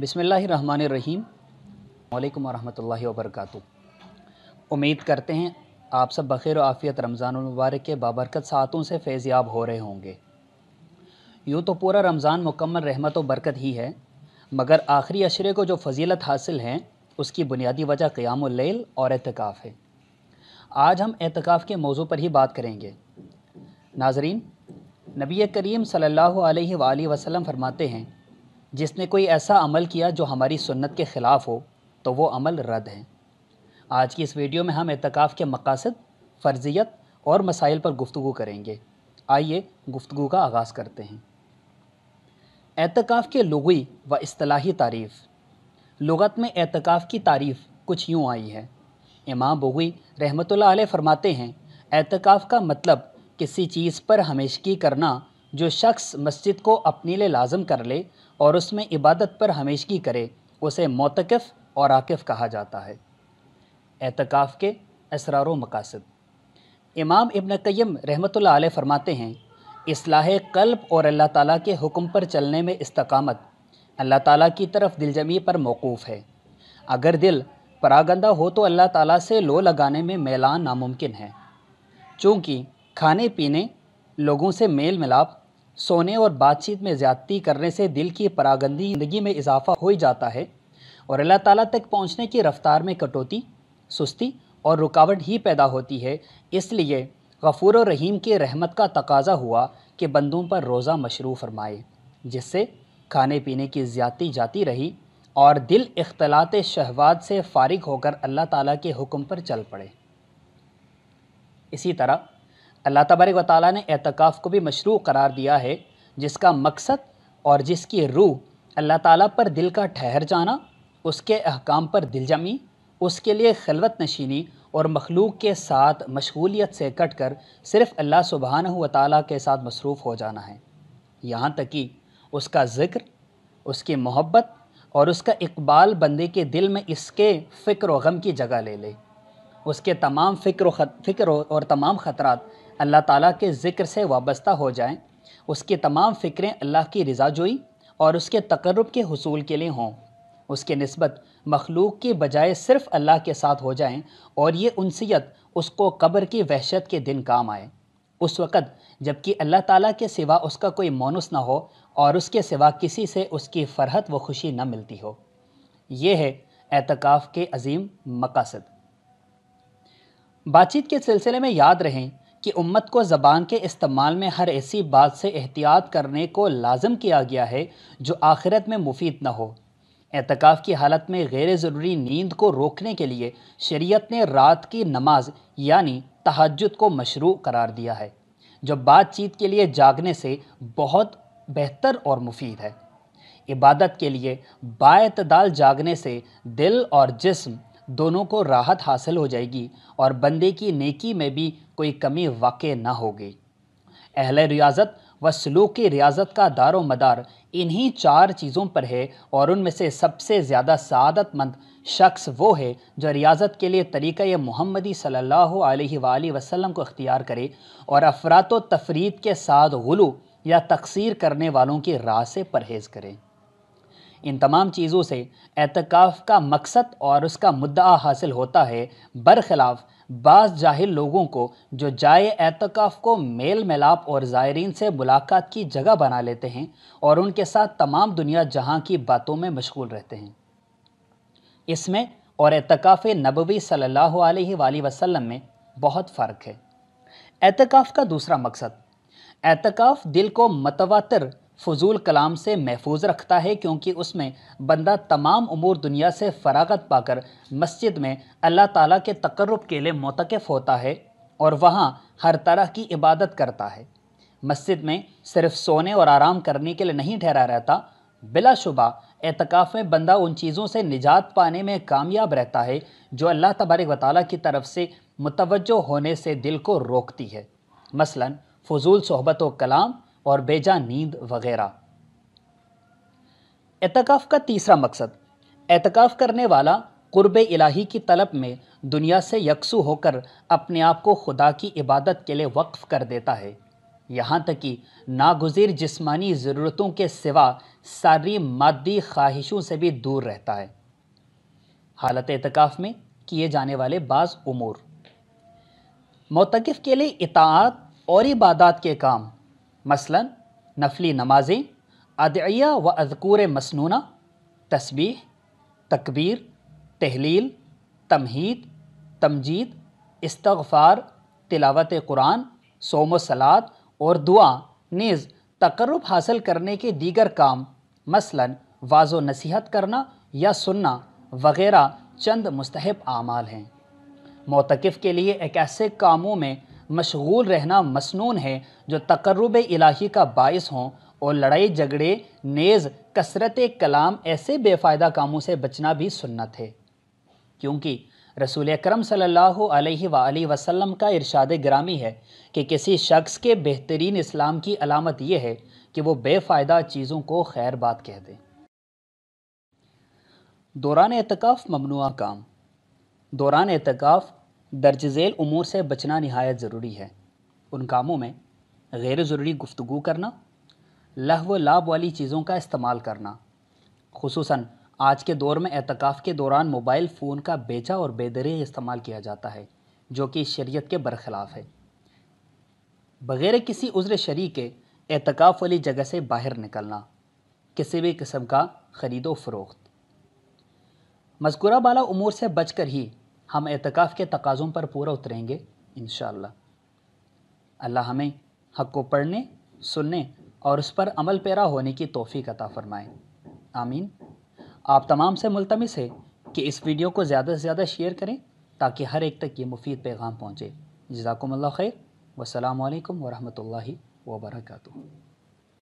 बिसमीम वालेकुम वरहमतुल्लाहि वबरकatuh उम्मीद करते हैं आप सब बखैर आफ़ियत रमज़ानमबारक के बाबरकत सातों से फैज़याब हो रहे होंगे यूँ तो पूरा रमज़ान मुकम्मल रहमत व बरकत ही है मगर आखिरी अशरे को जो फजीलत हासिल है उसकी बुनियादी वजह क़्यामल और एतकाफ़ है आज हम एहतिकाफ़ के मौजू पर ही बात करेंगे नाजरीन नबी करीम सल्लल्लाहु अलैहि वसल्लम फरमाते हैं जिसने कोई ऐसा अमल किया जो हमारी सुन्नत के ख़िलाफ़ हो तो वो अमल रद्द है आज की इस वीडियो में हम एतकाफ़ के मकासद फ़र्जियत और मसाइल पर गुफ्तु करेंगे आइए गुफ्तु का आगाज़ करते हैं एतकाफ़ के लगी व असलाही तारीफ़ लगत में एतकाफ़ की तारीफ़ कुछ यूँ आई है इमाम बगुई रहमत आल फरमाते हैं एतकाफ़ का मतलब किसी चीज़ पर हमेशगी करना जो शख्स मस्जिद को अपने लिए लाजम कर ले और उसमें इबादत पर हमेशगी करे उसे मोतकफ़ और आकफ़ कहा जाता है एतकाफ़ के असरार मकासद इमाम इबन कयम रहमत फरमाते हैं इसलाह कल्ब और अल्लाह ताला के हुक्म पर चलने में इस्तकामत अल्लाह ताला की तरफ दिलजमी पर मौकूफ़ है अगर दिल परागंदा हो तो अल्लाह ताला से लो लगाने में मेलान नामुमकिन है चूँकि खाने पीने लोगों से मेल मिलाप सोने और बातचीत में ज़्यादती करने से दिल की परागंदी जिंदगी में इजाफा हो ही जाता है और अल्लाह ताला तक पहुंचने की रफ़्तार में कटौती सुस्ती और रुकावट ही पैदा होती है इसलिए गफूर और रहीम की रहमत का तकाजा हुआ कि बंदों पर रोज़ा मशरू फरमाए जिससे खाने पीने की ज़्यादती जाती रही और दिल अख्तलात शहवाद से फारिग होकर अल्लाह ताला के हुक्म पर चल पड़े इसी तरह अल्लाह तबारक व ताली ने एतकाफ़ को भी मशरू करार दिया है जिसका मकसद और जिसकी रूह अल्लाह ताला पर दिल का ठहर जाना उसके अहकाम पर दिलजमी उसके लिए खलवत नशीनी और मखलूक के साथ मशगूलियत से कट कर सिर्फ़ अल्लाह सुबहान व ताली के साथ मसरूफ़ हो जाना है यहाँ तक कि उसका ज़िक्र उसकी मोहब्बत और उसका इकबाल बंदे के दिल में इसके फ़िक्र गम की जगह ले ले उसके तमाम फ़िक्र फ़िक्र और तमाम ख़तरा अल्लाह ताला के ज़िक्र से वाबस्ता हो जाएं, उसकी तमाम फ़िक्रें अल्लाह की रजा जोई और उसके तकरब के हसूल के लिए हों उसके नस्बत मखलूक के बजाय सिर्फ अल्लाह के साथ हो जाएं और ये उनसीयत उसको कब्र की वहशत के दिन काम आए उस वक़्त जबकि अल्लाह ताला के सिवा उसका कोई मोनस ना हो और उसके सिवा किसी से उसकी फ़रहत व खुशी ना मिलती हो यह है एतकाफ़ के अजीम मकासद बातचीत के सिलसिले में याद रहें कि उम्मत को ज़बान के इस्तेमाल में हर ऐसी बात से एहतियात करने को लाजम किया गया है जो आखिरत में मुफीद न हो एतकाफ़ की हालत में गैर ज़रूरी नींद को रोकने के लिए शरीयत ने रात की नमाज यानी तहजद को मशरू करार दिया है जो बातचीत के लिए जागने से बहुत बेहतर और मुफीद है इबादत के लिए बातदाल जागने से दिल और जिस्म दोनों को राहत हासिल हो जाएगी और बंदे की नेकी में भी कोई कमी वाक़ ना होगी अहल रियाजत व सलूक रियाजत का दार मदार इन्हीं चार चीज़ों पर है और उनमें से सबसे ज़्यादा सदतमंद शख्स वो है जो रियाजत के लिए तरीक़ मोहम्मदी सल्ला वसलम को अख्तियार करे और अफरात तफरीद के साथ गलू या तकसीर करने वालों की राह से परहेज़ करें इन तमाम चीज़ों से एतकाफ़ का मकसद और उसका मुद्दा हासिल होता है बरखिलाफ़ बाज़ जाहिल लोगों को जो जाए एतकाफ़ को मेल मिलाप और ज़ायरीन से मुलाकात की जगह बना लेते हैं और उनके साथ तमाम दुनिया जहाँ की बातों में मशगूल रहते हैं इसमें और एतकाफ़ नबवी सल्लल्लाहु अलैहि वसल्लम में बहुत फ़र्क है एतकाफ़ का दूसरा मकसद एतकाफ़ दिल को मतवातर फजूल कलाम से महफूज रखता है क्योंकि उसमें बंदा तमाम उमूर दुनिया से फरागत पाकर मस्जिद में अल्लाह ताला के तकरब के लिए मोतकफ़ होता है और वहाँ हर तरह की इबादत करता है मस्जिद में सिर्फ सोने और आराम करने के लिए नहीं ठहरा रहता बिलाशुबा एतकाफ़ में बंदा उन चीज़ों से निजात पाने में कामयाब रहता है जो अल्लाह तबारक वाली की तरफ से मुतवज होने से दिल को रोकती है मसलन फजूल सहबत व कलाम और बेजा नींद वगैरह एतकाफ़ का तीसरा मकसद एतकाफ़ करने वाला कुर्ब इलाही की तलब में दुनिया से यकसू होकर अपने आप को खुदा की इबादत के लिए वक्फ़ कर देता है यहाँ तक कि नागुजीर जिस्मानी ज़रूरतों के सिवा सारी मादी ख्वाहिशों से भी दूर रहता है हालत एतकाफ़ में किए जाने वाले बाज़ उमूर मतकफ़ के लिए इतात और इबादत के काम मसलन नफली नमाजें अदिया व अजकूर मसनूना तस्बीह तकबीर तहलील तमहीद तमजीद इस्तफ़ार तिलावत कुरान सोम सलाद और दुआ नीज़ तकरब हासिल करने के दीगर काम मसलन वाजो नसीहत करना या सुनना वगैरह चंद मुस्तहब आमाल हैं मोतकफ़ के लिए एक ऐसे कामों में मशगूल रहना मसनून है जो तकरब इलाही का बायस हों और लड़ाई झगड़े नेज़ कसरत कलाम ऐसे बेफ़ायदा कामों से बचना भी सुन्नत है क्योंकि रसूल अक्रम सम का इरशाद ग्रामी है कि किसी शख्स के बेहतरीन इस्लाम की अलामत यह है कि वो बेफ़ायदा चीज़ों को खैर बात कह दें दौरान एतकाफ़ ममनुआ काम दौरान एतकाफ़ दर्ज झेल अमूर से बचना नहायत ज़रूरी है उन कामों में गैर ज़रूरी गुफ्तु करना लह व लाभ वाली चीज़ों का इस्तेमाल करना खसूस आज के दौर में एहतिकाफ़ के दौरान मोबाइल फ़ोन का बेचा और बेदरे इस्तेमाल किया जाता है जो कि शरीयत के बरखिलाफ़ है बग़ैर किसी उज्र शरी के एहतिकाफ़ वाली जगह से बाहर निकलना किसी भी किस्म का ख़रीदो फरोख्त मजकूरा बाला उमूर से बच कर ही हम एतकाफ़ के तकाज़ों पर पूरा उतरेंगे इन अल्लाह हमें हक़ को पढ़ने सुनने और उस पर अमल पैरा होने की तोफ़ी अता फ़रमाए आमीन आप तमाम से मुलतमस है कि इस वीडियो को ज़्यादा से ज़्यादा शेयर करें ताकि हर एक तक ये मुफीद पैगाम पहुँचे जजाकम्ला खैर वालकम वरहमल वर्का